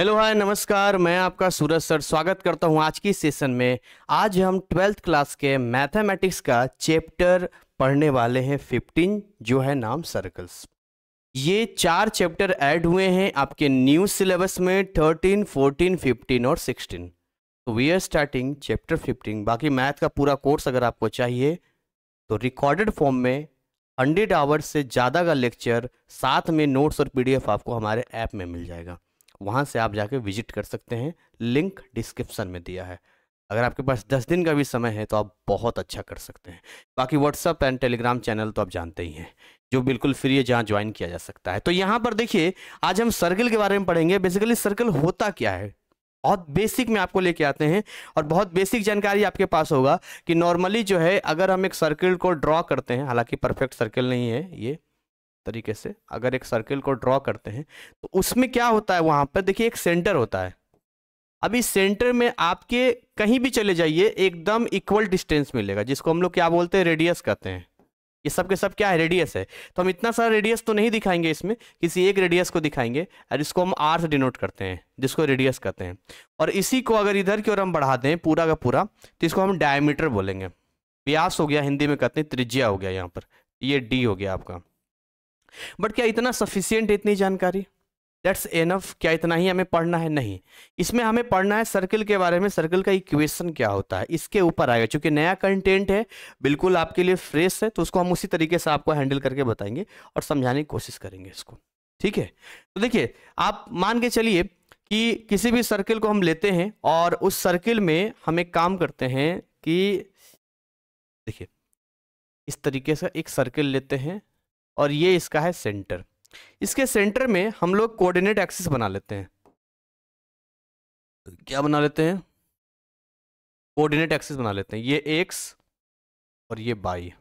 hello hi नमस्कार मैं आपका सूरज सर स्वागत करता हूं आज की सेशन में आज हम ट्वेल्थ क्लास के मैथमेटिक्स का चैप्टर पढ़ने वाले हैं फिफ्टीन जो है नाम सर्कल्स ये चार चैप्टर ऐड हुए हैं आपके न्यू सिलेबस में थर्टीन फोर्टीन फिफ्टीन और सिक्सटीन तो we are starting chapter fifteen बाकी मैथ का पूरा कोर्स अगर आपको चाहिए तो रिकॉर्डेड फॉर्म में हंड्रेड आवर्स से ज़्यादा का लेक्चर साथ में नोट्स और पीडीएफ आपको हमारे ऐप में मिल जाएगा वहाँ से आप जाके विजिट कर सकते हैं लिंक डिस्क्रिप्सन में दिया है अगर आपके पास दस दिन का भी समय है तो आप बहुत अच्छा कर सकते हैं बाकी व्हाट्सअप एंड टेलीग्राम चैनल तो आप जानते ही हैं जो बिल्कुल फ्री है जहाँ ज्वाइन किया जा सकता है तो यहाँ पर देखिए आज हम सर्कल के बारे में पढ़ेंगे बेसिकली सर्कल होता क्या है बहुत बेसिक में आपको लेके आते हैं और बहुत बेसिक जानकारी आपके पास होगा कि नॉर्मली जो है अगर हम एक सर्किल को ड्रॉ करते हैं हालांकि परफेक्ट सर्किल नहीं है ये तरीके से अगर एक सर्किल को ड्रॉ करते हैं तो उसमें क्या होता है वहां पर देखिए एक सेंटर होता है अभी सेंटर में आपके कहीं भी चले जाइए एकदम इक्वल डिस्टेंस मिलेगा जिसको हम लोग क्या बोलते हैं रेडियस कहते हैं ये सब के सब क्या है रेडियस है तो हम इतना सारा रेडियस तो नहीं दिखाएंगे इसमें किसी एक रेडियस को दिखाएंगे और इसको हम आर से डिनोट करते हैं जिसको रेडियस कहते हैं और इसी को अगर इधर की ओर हम बढ़ा दें पूरा का पूरा तो इसको हम डायमीटर बोलेंगे व्यास हो गया हिंदी में कहते हैं त्रिज्या हो गया यहाँ पर ये डी हो गया आपका बट क्या इतना सफिशियंट इतनी जानकारी दैट्स एनफ क्या इतना ही हमें पढ़ना है नहीं इसमें हमें पढ़ना है सर्कल के बारे में सर्कल का इक्वेशन क्या होता है इसके ऊपर आएगा चूंकि नया कंटेंट है बिल्कुल आपके लिए फ्रेश है तो उसको हम उसी तरीके से आपको हैंडल करके बताएंगे और समझाने की कोशिश करेंगे इसको ठीक है तो देखिए आप मान के चलिए कि किसी भी सर्किल को हम लेते हैं और उस सर्किल में हम एक काम करते हैं कि देखिए इस तरीके से एक सर्किल लेते हैं और ये इसका है सेंटर इसके सेंटर में हम लोग कोऑर्डिनेट एक्सिस बना लेते हैं क्या बना लेते हैं कोऑर्डिनेट एक्सिस बना लेते हैं ये एक्स और ये बाई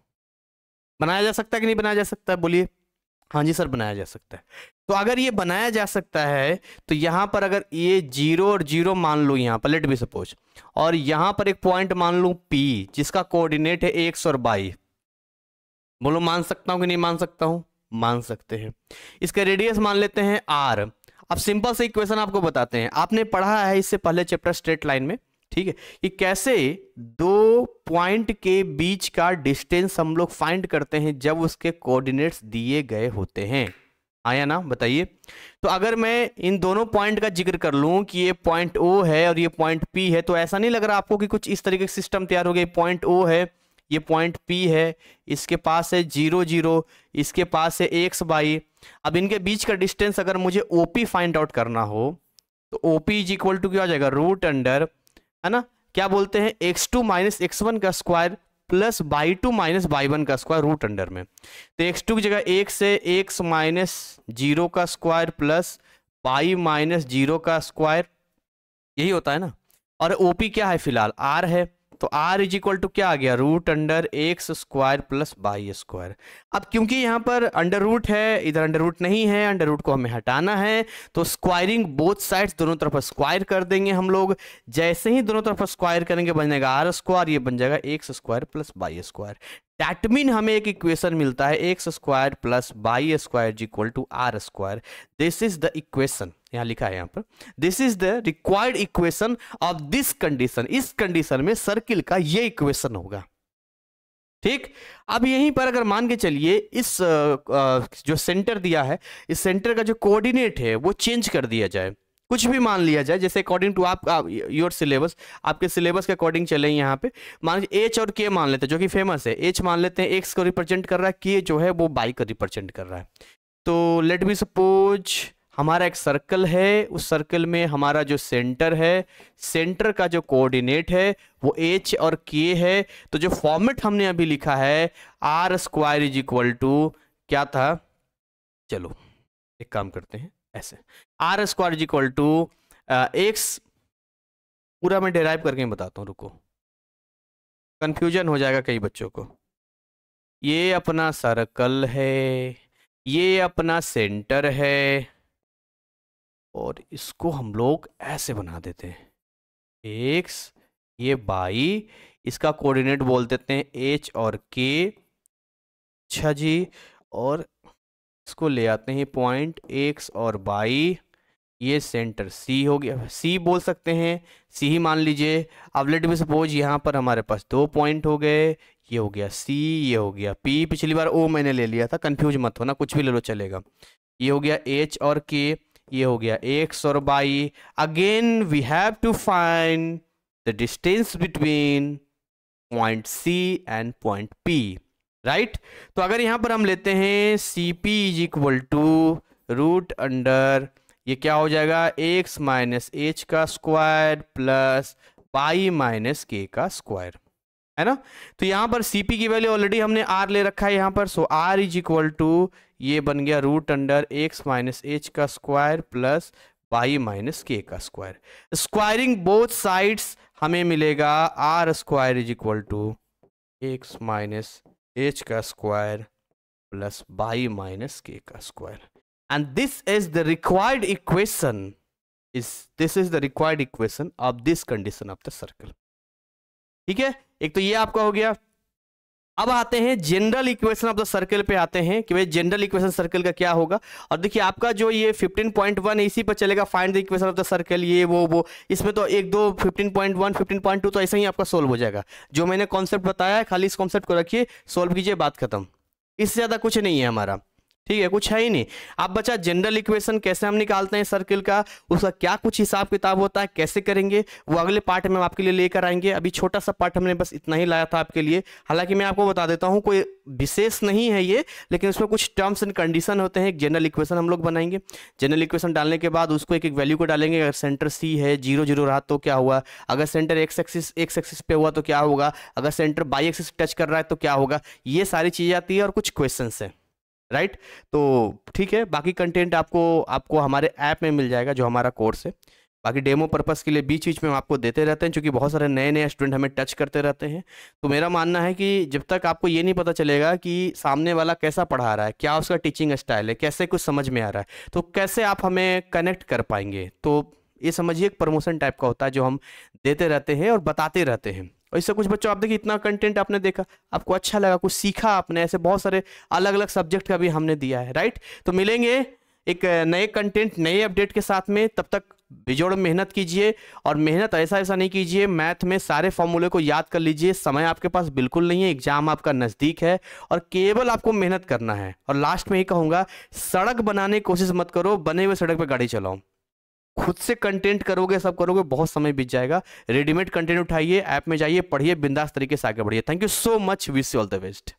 बनाया जा सकता है कि नहीं बनाया जा सकता है बोलिए हाँ जी सर बनाया जा सकता है तो अगर ये बनाया जा सकता है तो यहाँ पर अगर ये जीरो और जीरो मान लो यहाँ पर लेट बी सपोज और यहाँ पर एक पॉइंट मान लो पी जिसका कोऑर्डिनेट है एक्स और बाई बोलो मान सकता हूं कि नहीं मान सकता हूं मान सकते हैं इसका रेडियस मान लेते हैं आर अब सिंपल से इक्वेशन आपको बताते हैं आपने पढ़ा है इससे पहले चैप्टर स्ट्रेट लाइन में ठीक है कि कैसे दो पॉइंट के बीच का डिस्टेंस हम लोग फाइंड करते हैं जब उसके कोऑर्डिनेट्स दिए गए होते हैं आया हाँ ना बताइए तो अगर मैं इन दोनों पॉइंट का जिक्र कर लूं कि ये पॉइंट ओ है और ये पॉइंट पी है तो ऐसा नहीं लग रहा आपको कि कुछ इस तरीके का सिस्टम तैयार हो गया पॉइंट ओ है ये पॉइंट पी है इसके पास है जीरो जीरो इसके पास है एक्स बाई अब इनके बीच का डिस्टेंस अगर मुझे ओ पी फाइंड आउट करना हो तो O P is equal to क्या हो जाएगा रूट अंडर है ना क्या बोलते हैं X two minus X one का square plus Y two minus Y one का स्क्वायर रूट अंडर में तो एक्स टू की जगह एक से एक्स माइनस जीरो का square plus by minus zero का स्क्वायर यही होता है ना और ओपी क्या है फिलहाल आर है तो आर इज इक्वल टू क्या आ गया root under X square plus Y square अब क्योंकि यहाँ पर अंडर रूट है इधर अंडर रूट नहीं है अंडर रूट को हमें हटाना है तो स्क्वायरिंग बोथ साइड्स दोनों तरफ स्क्वायर कर देंगे हम लोग जैसे ही दोनों तरफ स्क्वायर करेंगे बन जाएगा आर स्क्वायर ये बन जाएगा X square plus Y square that mean हमें एक इक्वेशन मिलता है X square plus Y square is equal to R square this is the equation यहाँ लिखा है यहाँ पर this is the required equation of this condition इस कंडीशन में सर्किल का ये इक्वेशन होगा ठीक अब यहीं पर अगर मान के चलिए इस जो सेंटर दिया है इस सेंटर का जो कोऑर्डिनेट है वो चेंज कर दिया जाए कुछ भी मान लिया जाए जैसे अकॉर्डिंग टू आप, योर सिलेबस आपके सिलेबस के अकॉर्डिंग चले यहाँ पे मान लीजिए एच और के मान लेते हैं जो कि फेमस है एच मान लेते हैं एक्स को रिप्रेजेंट कर रहा है के जो है वो बाई को रिप्रेजेंट कर रहा है तो लेट बी सपोज हमारा एक सर्कल है उस सर्कल में हमारा जो सेंटर है सेंटर का जो कोऑर्डिनेट है वो एच और के है तो जो फॉर्मेट हमने अभी लिखा है R square is equal to क्या था चलो एक काम करते हैं ऐसे R square is equal to X पूरा मैं डेराइव करके बताता हूँ रुको कंफ्यूजन हो जाएगा कई बच्चों को ये अपना सर्कल है ये अपना सेंटर है और इसको हम लोग ऐसे बना देते हैं एक्स ये बाई इसका कोऑर्डिनेट बोल देते हैं एच और के अच्छा जी और इसको ले आते हैं पॉइंट एक्स और बाई ये सेंटर सी हो गया सी बोल सकते हैं सी ही मान लीजिए अब लेट मी सपोज यहाँ पर हमारे पास दो पॉइंट हो गए ये हो गया सी ये हो गया पी पिछली बार ओ मैंने ले लिया था कंफ्यूज मत होना कुछ भी ले लो चलेगा ये हो गया एच और के ये हो गया एक्स और y again we have to find the distance between point C and point P right तो अगर यहां पर हम लेते हैं C P is equal to root under ये क्या हो जाएगा एक्स माइनस एच का square plus y minus k का स्क्वायर है ना तो यहां पर सी पी की वैल्यू ऑलरेडी हमने आर ले रखा है यहां पर so r is equal to ये बन गया root under x minus h का square plus y minus k का स्क्वायर स्क्वायरिंग बोथ साइड्स हमें मिलेगा r square is equal to x minus h का square plus by minus k का square and this is the required equation is this is the required equation of this condition of the circle ठीक है एक तो ये आपका हो गया अब आते हैं general equation of the circle पे आते हैं कि भाई जनरल इक्वेशन सर्कल का क्या होगा और देखिए आपका जो ये 15.1 इसी पर चलेगा find the equation of the circle ये वो वो इसमें तो एक दो 15.1 15.2 तो ऐसे ही आपका सोल्व हो जाएगा जो मैंने कॉन्सेप्ट बताया है खाली इस कॉन्सेप्ट को रखिए सोल्व कीजिए बात खत्म इससे ज़्यादा कुछ नहीं है हमारा ठीक है कुछ है ही नहीं अब बचा जनरल इक्वेशन कैसे हम निकालते हैं सर्किल का उसका क्या कुछ हिसाब किताब होता है कैसे करेंगे वो अगले पार्ट में हम आपके लिए लेकर आएंगे अभी छोटा सा पार्ट हमने बस इतना ही लाया था आपके लिए हालांकि मैं आपको बता देता हूँ कोई विशेष नहीं है ये लेकिन उसमें कुछ टर्म्स एंड कंडीशन होते हैं एक जनरल इक्वेशन हम लोग बनाएंगे जनरल इक्वेशन डालने के बाद उसको एक एक वैल्यू को डालेंगे अगर सेंटर सी है जीरो जीरो रहा तो क्या हुआ अगर centre x axis x axis पे हुआ तो क्या होगा अगर सेंटर बाई एक्सिस टच कर रहा है तो क्या होगा ये सारी चीज़ें आती है और कुछ क्वेश्चन हैं राइट तो ठीक है बाकी कंटेंट आपको आपको हमारे ऐप में मिल जाएगा जो हमारा कोर्स है बाकी डेमो पर्पज़ के लिए बीच बीच में हम आपको देते रहते हैं क्योंकि बहुत सारे नए नए स्टूडेंट हमें टच करते रहते हैं तो मेरा मानना है कि जब तक आपको ये नहीं पता चलेगा कि सामने वाला कैसा पढ़ा रहा है क्या उसका टीचिंग स्टाइल है कैसे कुछ समझ में आ रहा है तो कैसे आप हमें कनेक्ट कर पाएंगे तो ये समझिए एक प्रमोशन टाइप का होता है जो हम देते रहते हैं और बताते रहते हैं और इससे कुछ बच्चों आप देखिए इतना कंटेंट आपने देखा आपको अच्छा लगा कुछ सीखा आपने ऐसे बहुत सारे अलग अलग सब्जेक्ट का भी हमने दिया है राइट तो मिलेंगे एक नए कंटेंट नए अपडेट के साथ में तब तक बेजोड़ मेहनत कीजिए और मेहनत ऐसा ऐसा नहीं कीजिए मैथ में सारे फॉर्मूले को याद कर लीजिए समय आपके पास बिल्कुल नहीं है एग्जाम आपका नज़दीक है और केवल आपको मेहनत करना है और लास्ट में ही कहूँगा सड़क बनाने की कोशिश मत करो बने हुए सड़क पर गाड़ी चलाओ खुद से कंटेंट करोगे सब करोगे बहुत समय बीत जाएगा रेडीमेड कंटेंट उठाइए ऐप में जाइए पढ़िए बिंदास तरीके से आगे बढ़िए thank you so much wish all the best